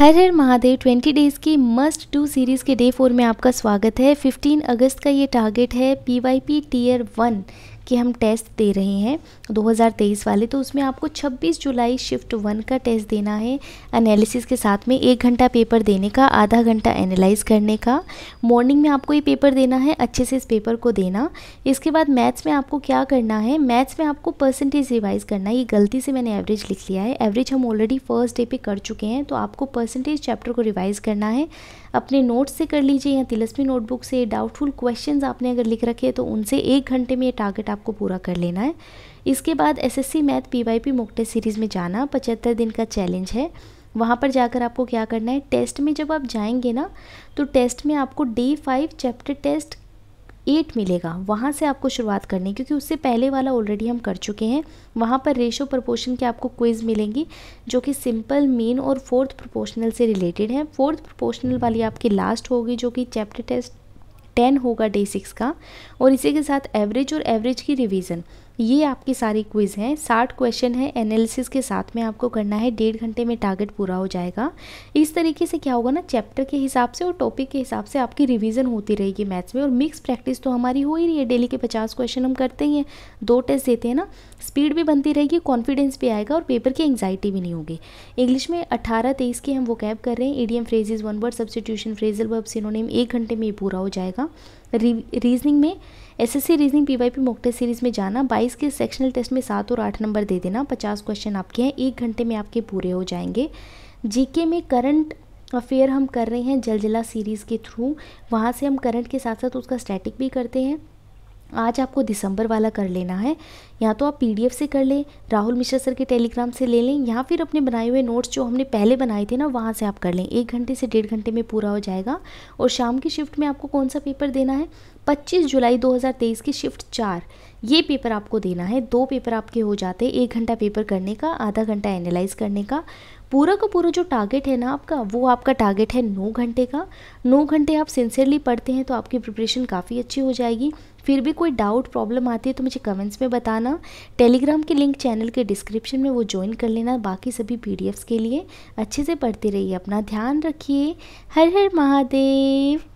हर हर महादेव 20 डेज़ की must to series के डे फोर में आपका स्वागत है 15 अगस्त का ये टारगेट है P Y P tier one कि हम टेस्ट दे रहे हैं 2023 वाले तो उसमें आपको 26 जुलाई शिफ्ट वन का टेस्ट देना है एनालिसिस के साथ में एक घंटा पेपर देने का आधा घंटा एनालाइज करने का मॉर्निंग में आपको ये पेपर देना है अच्छे से इस पेपर को देना इसके बाद मैथ्स में आपको क्या करना है मैथ्स में आपको परसेंटेज रिवाइज करना है ये गलती से मैंने एवरेज लिख लिया है एवरेज हम ऑलरेडी फर्स्ट डे पर कर चुके हैं तो आपको परसेंटेज चैप्टर को रिवाइज़ करना है अपने नोट्स से कर लीजिए या तिलस्मी नोटबुक से डाउटफुल क्वेश्चंस आपने अगर लिख रखे हैं तो उनसे एक घंटे में ये टारगेट आपको पूरा कर लेना है इसके बाद SSC math PYP mock test series में जाना पचहत्तर दिन का चैलेंज है वहाँ पर जाकर आपको क्या करना है टेस्ट में जब आप जाएंगे ना तो टेस्ट में आपको day five chapter test eight मिलेगा वहाँ से आपको शुरुआत करनी क्योंकि उससे पहले वाला ऑलरेडी हम कर चुके हैं वहाँ पर रेशो प्रपोर्शन के आपको क्विज़ मिलेंगी जो कि सिंपल मेन और फोर्थ प्रोपोर्शनल से रिलेटेड है फोर्थ प्रोपोर्शनल वाली आपकी लास्ट होगी जो कि चैप्टर टेस्ट टेन होगा डे सिक्स का और इसी के साथ एवरेज और एवरेज की रिवीजन ये आपकी सारी क्विज़ हैं साठ क्वेश्चन हैं एनालिसिस के साथ में आपको करना है डेढ़ घंटे में टारगेट पूरा हो जाएगा इस तरीके से क्या होगा ना चैप्टर के हिसाब से और टॉपिक के हिसाब से आपकी रिवीजन होती रहेगी मैथ्स में और मिक्स प्रैक्टिस तो हमारी हो ही रही है डेली के पचास क्वेश्चन हम करते ही हैं दो टेस्ट देते हैं ना स्पीड भी बनती रहेगी कॉन्फिडेंस भी आएगा और पेपर की एंगजाइटी भी नहीं होगी इंग्लिश में अठारह तेईस के हम वो कैब कर रहे हैं E D phrases one word substitution phrasal verb इन्होंने एक घंटे में पूरा हो जाएगा री रीजनिंग में SSC reasoning PYP mock test series में जाना 22 के सेक्शनल टेस्ट में सात और आठ नंबर दे देना 50 क्वेश्चन आपके हैं एक घंटे में आपके पूरे हो जाएंगे जीके में करंट अफेयर हम कर रहे हैं जलजला सीरीज़ के थ्रू वहाँ से हम करंट के साथ साथ उसका स्टैटिक भी करते हैं आज आपको दिसंबर वाला कर लेना है या तो आप पीडीएफ से कर लें राहुल मिश्रा सर के टेलीग्राम से ले लें या फिर अपने बनाए हुए नोट्स जो हमने पहले बनाए थे ना वहाँ से आप कर लें एक घंटे से डेढ़ घंटे में पूरा हो जाएगा और शाम की शिफ्ट में आपको कौन सा पेपर देना है 25 जुलाई 2023 की शिफ्ट चार ये पेपर आपको देना है दो पेपर आपके हो जाते हैं एक घंटा पेपर करने का आधा घंटा एनालाइज करने का पूरा का पूरा जो टारगेट है ना आपका वो आपका टारगेट है नौ घंटे का नौ घंटे आप सिंसियरली पढ़ते हैं तो आपकी प्रिपरेशन काफ़ी अच्छी हो जाएगी फिर भी कोई डाउट प्रॉब्लम आती है तो मुझे कमेंट्स में बताना टेलीग्राम के लिंक चैनल के डिस्क्रिप्शन में वो ज्वाइन कर लेना बाकी सभी पीडीएफ्स के लिए अच्छे से पढ़ते रहिए अपना ध्यान रखिए हर हर महादेव